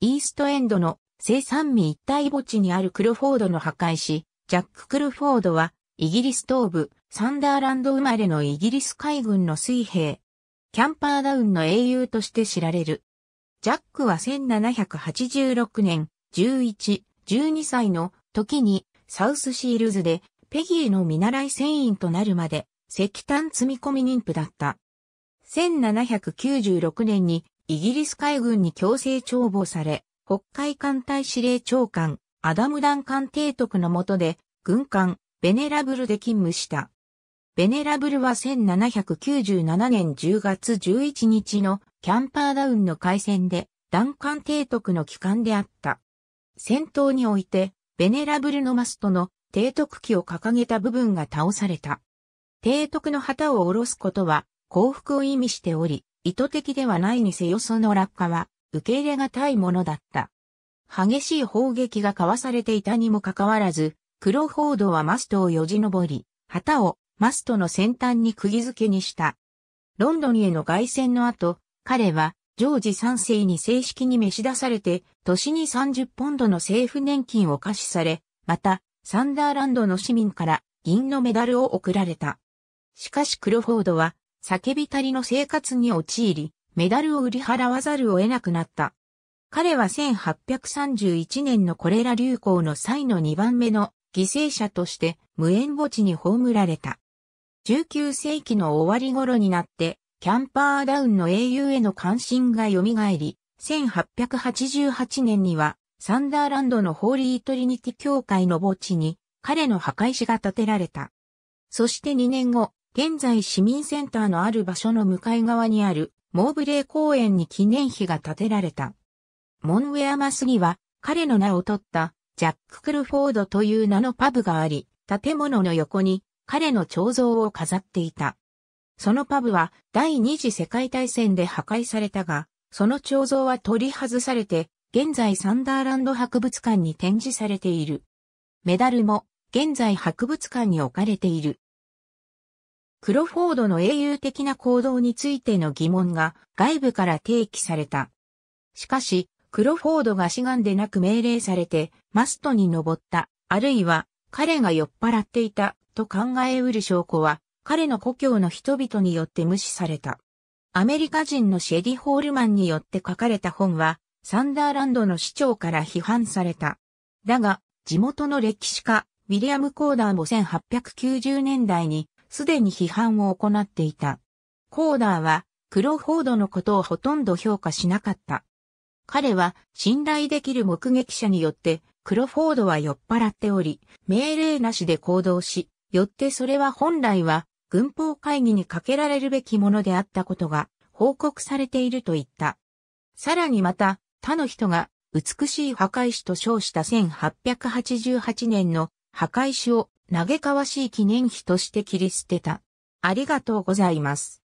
イーストエンドの生産未一体墓地にあるクルフォードの破壊し、ジャック・クルフォードは、イギリス東部、サンダーランド生まれのイギリス海軍の水兵、キャンパーダウンの英雄として知られる。ジャックは1786年、11、12歳の時に、サウスシールズで、ペギーの見習い船員となるまで、石炭積み込み妊婦だった。1796年にイギリス海軍に強制徴募され、北海艦隊司令長官、アダム・ダンカン提督の下で、軍艦、ベネラブルで勤務した。ベネラブルは1797年10月11日のキャンパーダウンの海戦で、ダンカン提督の機関であった。戦闘において、ベネラブルのマストの提督機を掲げた部分が倒された。帝督の旗を下ろすことは幸福を意味しており、意図的ではないにせよその落下は、受け入れがたいものだった。激しい砲撃が交わされていたにもかかわらず、クロフォードはマストをよじ登り、旗をマストの先端に釘付けにした。ロンドンへの凱旋の後、彼はジョージ3世に正式に召し出されて、年に30ポンドの政府年金を貸しされ、また、サンダーランドの市民から銀のメダルを贈られた。しかしクロフォードは酒たりの生活に陥り、メダルを売り払わざるを得なくなった。彼は1831年のコレラ流行の際の2番目の犠牲者として無縁墓地に葬られた。19世紀の終わり頃になって、キャンパーダウンの英雄への関心が蘇り、1888年にはサンダーランドのホーリートリニティ教会の墓地に彼の墓石が建てられた。そして2年後、現在市民センターのある場所の向かい側にあるモーブレー公園に記念碑が建てられた。モンウェアマスには彼の名を取ったジャック・クルフォードという名のパブがあり、建物の横に彼の彫像を飾っていた。そのパブは第二次世界大戦で破壊されたが、その彫像は取り外されて、現在サンダーランド博物館に展示されている。メダルも現在博物館に置かれている。クロフォードの英雄的な行動についての疑問が外部から提起された。しかし、クロフォードが志願でなく命令されてマストに登った、あるいは彼が酔っ払っていたと考え得る証拠は彼の故郷の人々によって無視された。アメリカ人のシェディ・ホールマンによって書かれた本はサンダーランドの市長から批判された。だが、地元の歴史家、ウィリアム・コーダーも1890年代にすでに批判を行っていた。コーダーは、クロフォードのことをほとんど評価しなかった。彼は信頼できる目撃者によって、クロフォードは酔っ払っており、命令なしで行動し、よってそれは本来は軍法会議にかけられるべきものであったことが報告されていると言った。さらにまた、他の人が美しい破壊師と称した1888年の破壊史を嘆かわしい記念碑として切り捨てた。ありがとうございます。